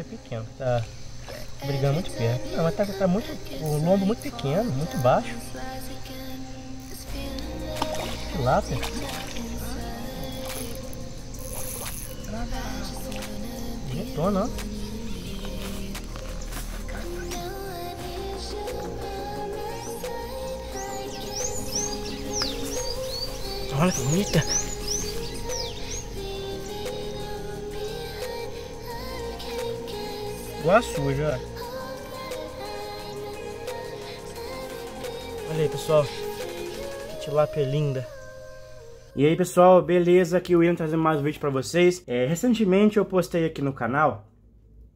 é pequeno, tá brigando muito perto. Não, mas tá, tá muito. O lombo muito pequeno, muito baixo. lápis Bonitona, ó. Olha que bonita! água suja. Olha aí, pessoal. Que tilápia linda. E aí, pessoal, beleza? Aqui é o Ian trazendo mais um vídeo pra vocês. É, recentemente eu postei aqui no canal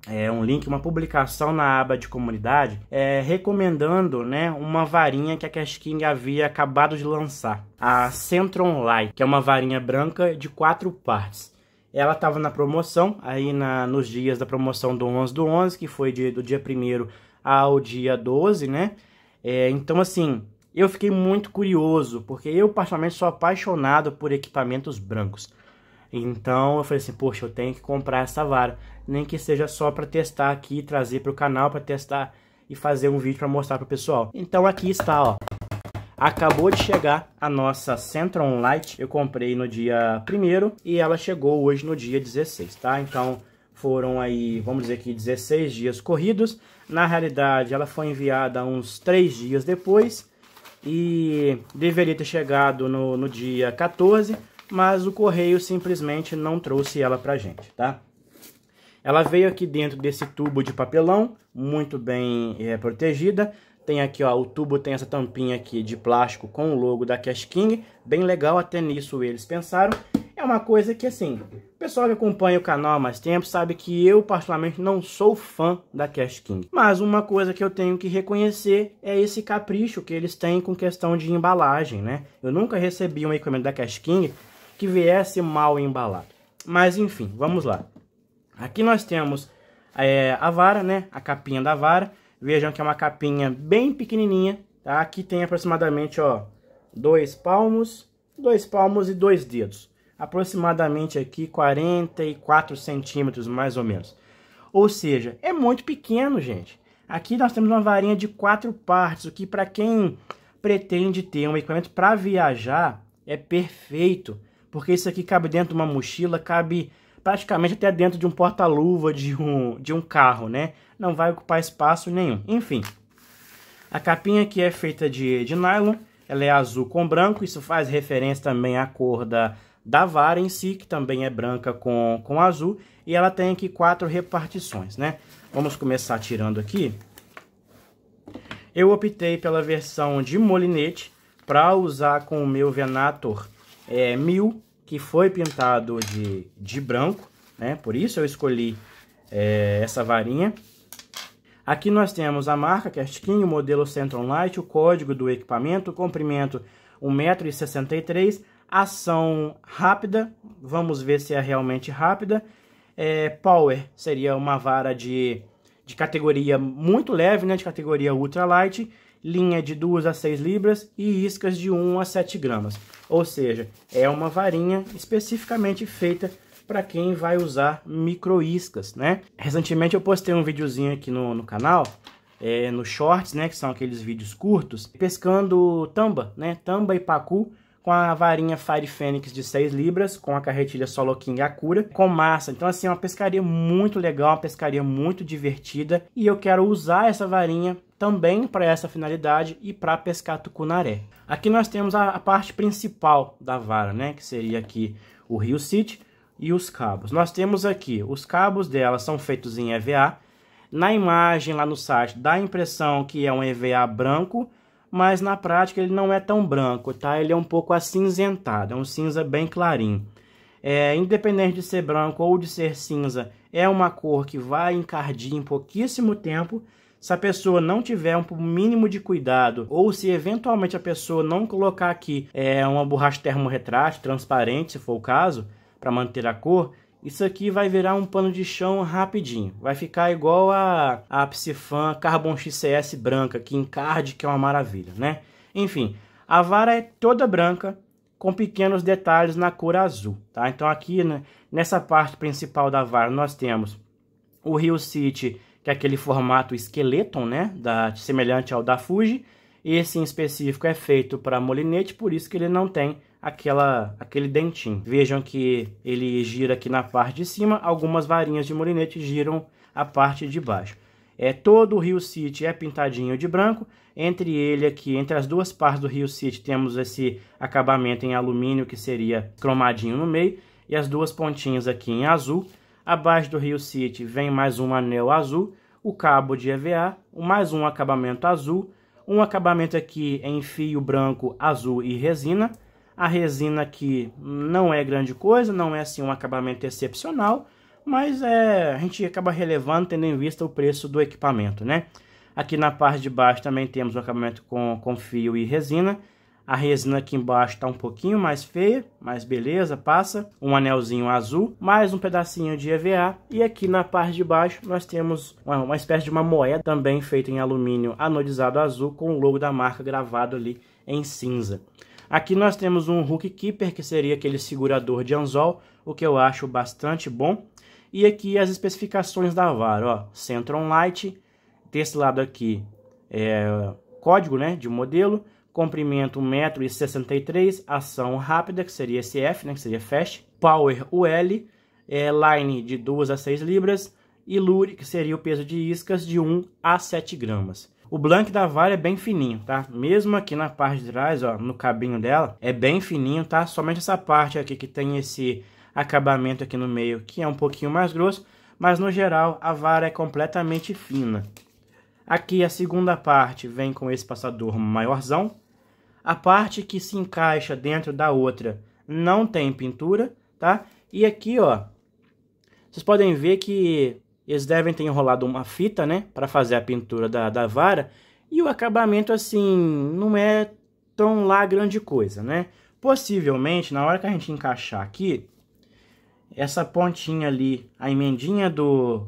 é, um link, uma publicação na aba de comunidade, é, recomendando né, uma varinha que a Cash King havia acabado de lançar. A Centron Light, que é uma varinha branca de quatro partes. Ela estava na promoção, aí na, nos dias da promoção do 11 do 11, que foi de, do dia 1 ao dia 12, né? É, então, assim, eu fiquei muito curioso, porque eu, particularmente, sou apaixonado por equipamentos brancos. Então, eu falei assim, poxa, eu tenho que comprar essa vara. Nem que seja só para testar aqui, trazer para o canal para testar e fazer um vídeo para mostrar para o pessoal. Então, aqui está, ó. Acabou de chegar a nossa Centron Light. Eu comprei no dia 1 e ela chegou hoje no dia 16, tá? Então foram aí, vamos dizer que 16 dias corridos. Na realidade, ela foi enviada uns 3 dias depois e deveria ter chegado no, no dia 14, mas o correio simplesmente não trouxe ela pra gente, tá? Ela veio aqui dentro desse tubo de papelão, muito bem é, protegida. Tem aqui, ó, o tubo tem essa tampinha aqui de plástico com o logo da Cash King. Bem legal, até nisso eles pensaram. É uma coisa que, assim, o pessoal que acompanha o canal há mais tempo sabe que eu, particularmente, não sou fã da Cash King. Mas uma coisa que eu tenho que reconhecer é esse capricho que eles têm com questão de embalagem, né? Eu nunca recebi um equipamento da Cash King que viesse mal embalado. Mas, enfim, vamos lá. Aqui nós temos é, a vara, né? A capinha da vara. Vejam que é uma capinha bem pequenininha, tá? Aqui tem aproximadamente, ó, dois palmos, dois palmos e dois dedos. Aproximadamente aqui 44 centímetros, mais ou menos. Ou seja, é muito pequeno, gente. Aqui nós temos uma varinha de quatro partes, o que para quem pretende ter um equipamento para viajar é perfeito, porque isso aqui cabe dentro de uma mochila, cabe praticamente até dentro de um porta-luva de um, de um carro, né? Não vai ocupar espaço nenhum. Enfim, a capinha que é feita de, de nylon, ela é azul com branco, isso faz referência também à cor da, da vara em si, que também é branca com, com azul, e ela tem aqui quatro repartições, né? Vamos começar tirando aqui. Eu optei pela versão de molinete para usar com o meu Venator é, 1000, que foi pintado de, de branco, né? Por isso eu escolhi é, essa varinha. Aqui nós temos a marca Castkin, é o modelo Centron Light, o código do equipamento, o comprimento 1,63m, ação rápida, vamos ver se é realmente rápida. É, power seria uma vara de, de categoria muito leve, né, de categoria ultralight, linha de 2 a 6 libras e iscas de 1 a 7 gramas. Ou seja, é uma varinha especificamente feita para quem vai usar iscas, né? Recentemente eu postei um videozinho aqui no, no canal, é, no shorts, né? Que são aqueles vídeos curtos, pescando tamba, né? Tamba e pacu com a varinha Fire Fênix de 6 libras, com a carretilha Solo King Akura, com massa. Então, assim, é uma pescaria muito legal, uma pescaria muito divertida. E eu quero usar essa varinha também para essa finalidade e para pescar tucunaré. Aqui nós temos a, a, parte principal da vara, né? Que seria aqui o Rio City e os cabos. Nós temos aqui, os cabos dela são feitos em EVA. Na imagem lá no site dá a impressão que é um EVA branco, mas na prática ele não é tão branco, tá? Ele é um pouco acinzentado, é um cinza bem clarinho. É, independente de ser branco ou de ser cinza, é uma cor que vai encardir em pouquíssimo tempo. Se a pessoa não tiver um mínimo de cuidado, ou se eventualmente a pessoa não colocar aqui é, uma borracha termorretrátil transparente, se for o caso, para manter a cor, isso aqui vai virar um pano de chão rapidinho. Vai ficar igual a, a Psifan Carbon XCS branca, que card, que é uma maravilha, né? Enfim, a vara é toda branca, com pequenos detalhes na cor azul, tá? Então aqui, né, nessa parte principal da vara, nós temos o Rio City, que é aquele formato esqueleton, né? Da, semelhante ao da Fuji. Esse em específico é feito para molinete, por isso que ele não tem aquela, aquele dentinho. Vejam que ele gira aqui na parte de cima, algumas varinhas de molinete giram a parte de baixo. É, todo o Rio City é pintadinho de branco, entre ele aqui, entre as duas partes do Rio City temos esse acabamento em alumínio que seria cromadinho no meio, e as duas pontinhas aqui em azul. Abaixo do Rio City vem mais um anel azul, o cabo de EVA, mais um acabamento azul, um acabamento aqui em fio branco, azul e resina, a resina aqui não é grande coisa, não é assim um acabamento excepcional, mas é, a gente acaba relevando tendo em vista o preço do equipamento, né? Aqui na parte de baixo também temos o acabamento com, com fio e resina. A resina aqui embaixo está um pouquinho mais feia, mas beleza, passa. Um anelzinho azul, mais um pedacinho de EVA. E aqui na parte de baixo nós temos uma, uma espécie de uma moeda também feita em alumínio anodizado azul com o logo da marca gravado ali em cinza. Aqui nós temos um hook keeper, que seria aquele segurador de anzol, o que eu acho bastante bom. E aqui as especificações da vara, ó, Centron Light, desse lado aqui é código né, de modelo, comprimento 1,63m, ação rápida, que seria SF, né, que seria Fast, Power UL, é, Line de 2 a 6 libras, e Lure, que seria o peso de iscas de 1 a 7 gramas. O blank da vara é bem fininho, tá? Mesmo aqui na parte de trás, ó, no cabinho dela, é bem fininho, tá? Somente essa parte aqui que tem esse acabamento aqui no meio, que é um pouquinho mais grosso, mas no geral a vara é completamente fina. Aqui a segunda parte vem com esse passador maiorzão. A parte que se encaixa dentro da outra não tem pintura, tá? E aqui, ó, vocês podem ver que eles devem ter enrolado uma fita, né? Para fazer a pintura da, da vara. E o acabamento, assim, não é tão lá grande coisa, né? Possivelmente, na hora que a gente encaixar aqui, essa pontinha ali, a emendinha do,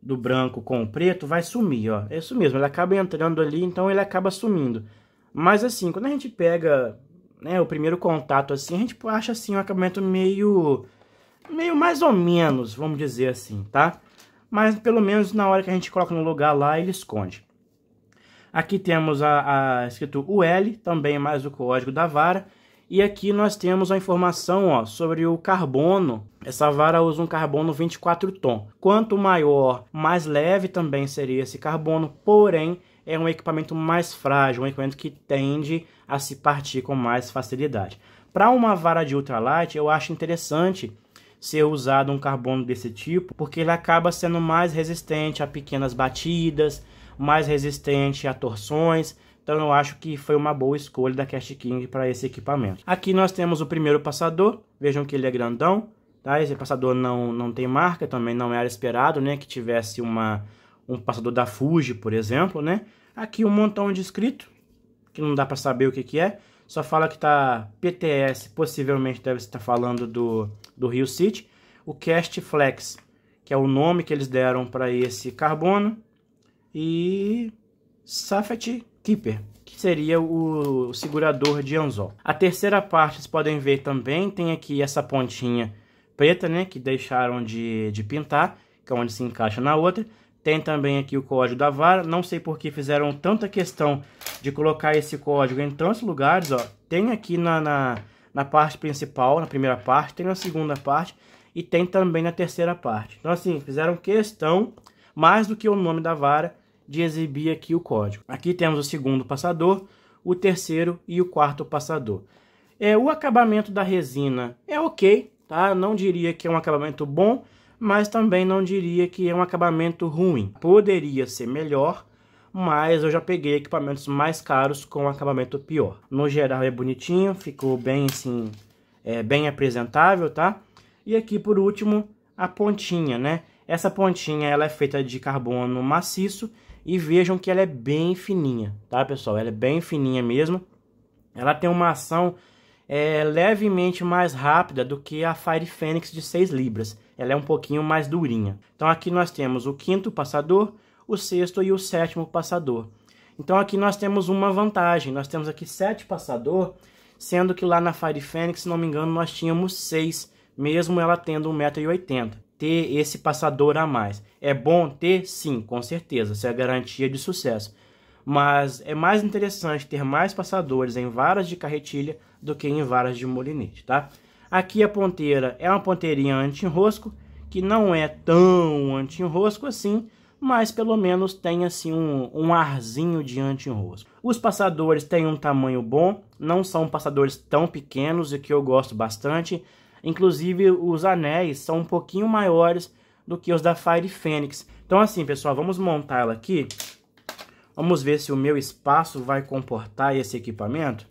do branco com o preto vai sumir, ó. É isso mesmo, ele acaba entrando ali, então ele acaba sumindo. Mas assim, quando a gente pega né, o primeiro contato assim, a gente acha assim um acabamento meio... Meio mais ou menos, vamos dizer assim, tá? mas pelo menos na hora que a gente coloca no lugar lá, ele esconde. Aqui temos a, a escrito UL, também mais o código da vara. E aqui nós temos a informação ó, sobre o carbono. Essa vara usa um carbono 24 tom. Quanto maior, mais leve também seria esse carbono, porém é um equipamento mais frágil, um equipamento que tende a se partir com mais facilidade. Para uma vara de ultralight, eu acho interessante ser usado um carbono desse tipo, porque ele acaba sendo mais resistente a pequenas batidas, mais resistente a torções. Então eu acho que foi uma boa escolha da Cast King para esse equipamento. Aqui nós temos o primeiro passador, vejam que ele é grandão, tá? Esse passador não, não tem marca, também não era esperado, né, que tivesse uma um passador da Fuji, por exemplo, né? Aqui um montão de escrito, que não dá para saber o que que é. Só fala que tá PTS, possivelmente deve estar falando do, do Rio City. O Cast Flex, que é o nome que eles deram para esse carbono. E Safet Keeper, que seria o segurador de anzol. A terceira parte, vocês podem ver também, tem aqui essa pontinha preta, né, que deixaram de, de pintar, que é onde se encaixa na outra. Tem também aqui o código da vara. Não sei por que fizeram tanta questão de colocar esse código em tantos lugares. Ó. Tem aqui na, na, na parte principal, na primeira parte. Tem na segunda parte. E tem também na terceira parte. Então assim, fizeram questão, mais do que o nome da vara, de exibir aqui o código. Aqui temos o segundo passador, o terceiro e o quarto passador. É, o acabamento da resina é ok, tá? Não diria que é um acabamento bom, mas também não diria que é um acabamento ruim. Poderia ser melhor, mas eu já peguei equipamentos mais caros com acabamento pior. No geral é bonitinho, ficou bem assim, é, bem apresentável, tá? E aqui por último, a pontinha, né? Essa pontinha ela é feita de carbono maciço e vejam que ela é bem fininha, tá pessoal? Ela é bem fininha mesmo. Ela tem uma ação é levemente mais rápida do que a Fire Fênix de 6 libras. Ela é um pouquinho mais durinha. Então aqui nós temos o quinto passador, o sexto e o sétimo passador. Então aqui nós temos uma vantagem, nós temos aqui sete passador, sendo que lá na Fire Fênix, se não me engano, nós tínhamos seis, mesmo ela tendo 1,80m. Ter esse passador a mais. É bom ter? Sim, com certeza, isso é garantia de sucesso. Mas é mais interessante ter mais passadores em varas de carretilha do que em varas de molinete, tá? Aqui a ponteira é uma ponteirinha anti-enrosco, que não é tão anti-enrosco assim, mas pelo menos tem assim um, um arzinho de anti-enrosco. Os passadores têm um tamanho bom, não são passadores tão pequenos, o que eu gosto bastante. Inclusive os anéis são um pouquinho maiores do que os da Fire Fênix. Então assim, pessoal, vamos montar ela aqui. Vamos ver se o meu espaço vai comportar esse equipamento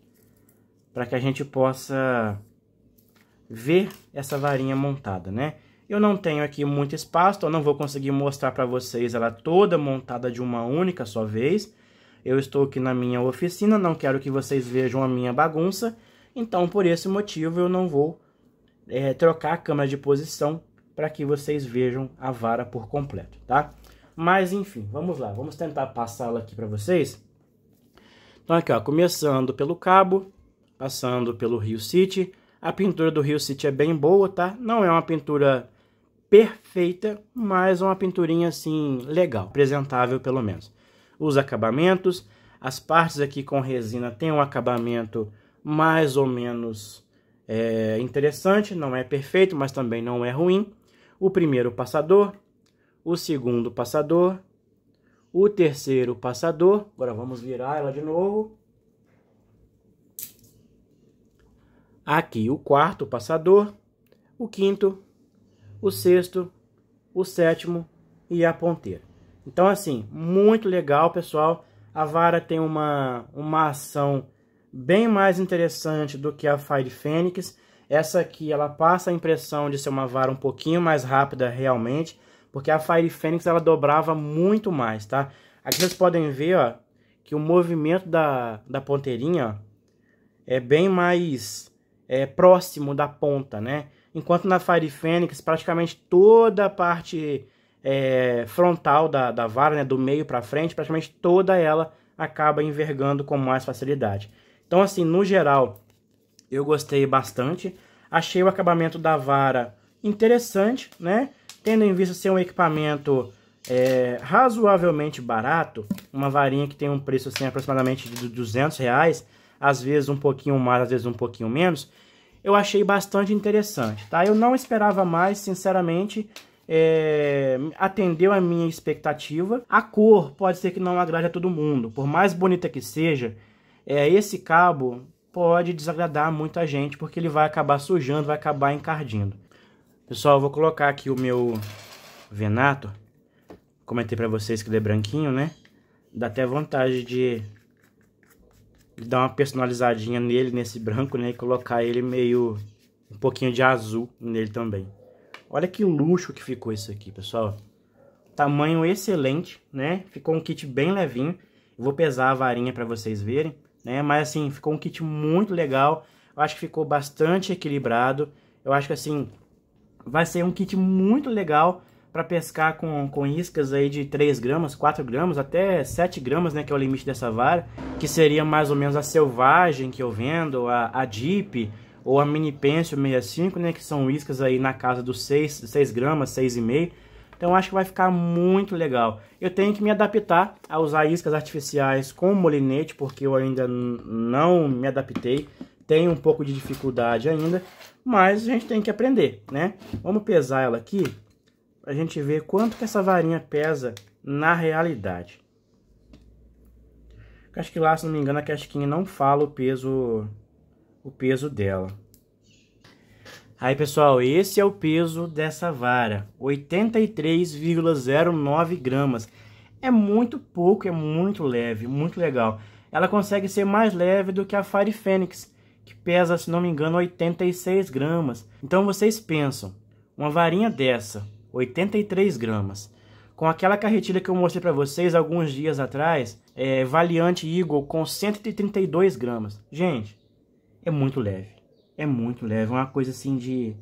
para que a gente possa ver essa varinha montada, né? Eu não tenho aqui muito espaço, então não vou conseguir mostrar para vocês ela toda montada de uma única só vez. Eu estou aqui na minha oficina, não quero que vocês vejam a minha bagunça, então por esse motivo eu não vou é, trocar a câmera de posição para que vocês vejam a vara por completo, tá? Mas enfim, vamos lá, vamos tentar passá-la aqui para vocês. Então aqui ó, começando pelo cabo, passando pelo Rio City. A pintura do Rio City é bem boa, tá? Não é uma pintura perfeita, mas uma pinturinha assim legal, apresentável pelo menos. Os acabamentos, as partes aqui com resina têm um acabamento mais ou menos é, interessante, não é perfeito, mas também não é ruim. O primeiro passador, o segundo passador, o terceiro passador. Agora vamos virar ela de novo. Aqui o quarto passador, o quinto, o sexto, o sétimo e a ponteira. Então, assim, muito legal, pessoal. A vara tem uma, uma ação bem mais interessante do que a Fire Fênix. Essa aqui, ela passa a impressão de ser uma vara um pouquinho mais rápida realmente, porque a Fire Fênix, ela dobrava muito mais, tá? Aqui vocês podem ver, ó, que o movimento da, da ponteirinha ó, é bem mais é, próximo da ponta, né? Enquanto na Fire Fênix, praticamente toda a parte é, frontal da, da vara, né, do meio para frente, praticamente toda ela acaba envergando com mais facilidade. Então, assim, no geral, eu gostei bastante. Achei o acabamento da vara interessante, né? Tendo em vista ser um equipamento é, razoavelmente barato, uma varinha que tem um preço assim, aproximadamente de 200 reais, às vezes um pouquinho mais, às vezes um pouquinho menos, eu achei bastante interessante, tá? Eu não esperava mais, sinceramente, é... atendeu a minha expectativa. A cor pode ser que não agrade a todo mundo, por mais bonita que seja, é, esse cabo pode desagradar muita gente, porque ele vai acabar sujando, vai acabar encardindo. Pessoal, eu vou colocar aqui o meu Venator. Comentei para vocês que ele é branquinho, né? Dá até vontade de dar uma personalizadinha nele, nesse branco, né? E colocar ele meio... Um pouquinho de azul nele também. Olha que luxo que ficou isso aqui, pessoal. Tamanho excelente, né? Ficou um kit bem levinho. vou pesar a varinha para vocês verem, né? Mas assim, ficou um kit muito legal. Eu acho que ficou bastante equilibrado. Eu acho que assim, vai ser um kit muito legal para pescar com, com iscas aí de 3 gramas, 4 gramas, até 7 gramas, né, que é o limite dessa vara, que seria mais ou menos a selvagem que eu vendo, a, a Deep ou a Mini Pencil 65, né, que são iscas aí na casa dos 6, 6 gramas, 6,5. Então acho que vai ficar muito legal. Eu tenho que me adaptar a usar iscas artificiais com molinete, porque eu ainda não me adaptei. Tenho um pouco de dificuldade ainda, mas a gente tem que aprender, né? Vamos pesar ela aqui a gente ver quanto que essa varinha pesa na realidade. Acho que lá, se não me engano, a casquinha não fala o peso, o peso dela. Aí, pessoal, esse é o peso dessa vara, 83,09 gramas. É muito pouco, é muito leve, muito legal. Ela consegue ser mais leve do que a Fire Fênix, que pesa, se não me engano, 86 gramas. Então vocês pensam, uma varinha dessa, 83 gramas. Com aquela carretilha que eu mostrei para vocês alguns dias atrás, é, Valiante Eagle com 132 gramas. Gente, é muito leve. É muito leve, é uma coisa assim de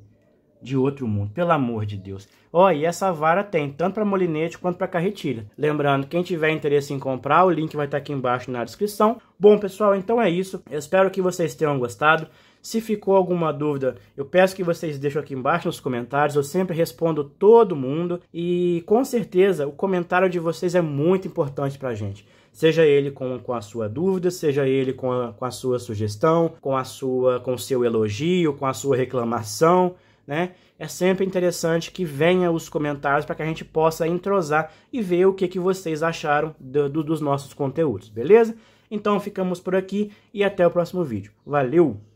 de outro mundo, pelo amor de Deus. Ó, oh, e essa vara tem tanto para molinete quanto para carretilha. Lembrando, quem tiver interesse em comprar, o link vai estar tá aqui embaixo na descrição. Bom, pessoal, então é isso. Eu espero que vocês tenham gostado. Se ficou alguma dúvida, eu peço que vocês deixem aqui embaixo nos comentários. Eu sempre respondo todo mundo e com certeza o comentário de vocês é muito importante para a gente. Seja ele com, com a sua dúvida, seja ele com a, com a sua sugestão, com a sua com o seu elogio, com a sua reclamação né? É sempre interessante que venha os comentários para que a gente possa entrosar e ver o que, que vocês acharam do, do, dos nossos conteúdos, beleza? Então ficamos por aqui e até o próximo vídeo. Valeu!